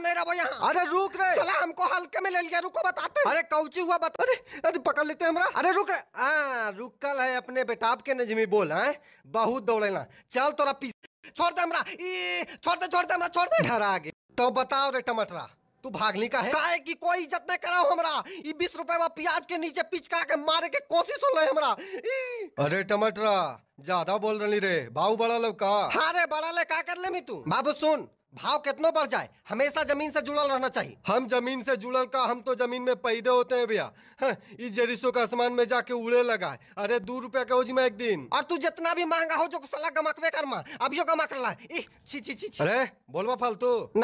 आराम नहीं रहो यहाँ अरे रुक रहे चला हमको हल्के में ले लिया रुको बताते अरे कौची हुआ बता अरे अरे पकड़ लेते हमरा अरे रुक हाँ रुकल है अपने बेटाब के नजमी बोल है बहुत दौड़े ना चल तोरा पीछे छोड़ दे हमरा छोड़ दे छोड़ दे हमरा छोड़ दे घर आ गए तो बताओ रे टमाटरा तू भागने का है काहे की कोई इज्जत नहीं करा हमरा ई बीस रुपए में प्याज के नीचे पिचका के मारे के कोशिश हो रहे हमरा अरे टमाटरा ज्यादा बोल रही रे बाबू बड़ा लो का हाँ रे बड़ा ले का कर ले मी तू बाबू सुन भाव कितना बढ़ जाए हमेशा जमीन से जुड़ल रहना चाहिए हम जमीन से जुड़ल का हम तो जमीन में पैदे होते हैं भैया हाँ, इस जरिसो का आसमान में जाके उड़े लगा अरे दो रुपया जी मैं एक दिन और तू जितना भी महंगा हो जो सलाह गमकवे कर माँ अभियो गमक रहा है अरे बोलवा फालतू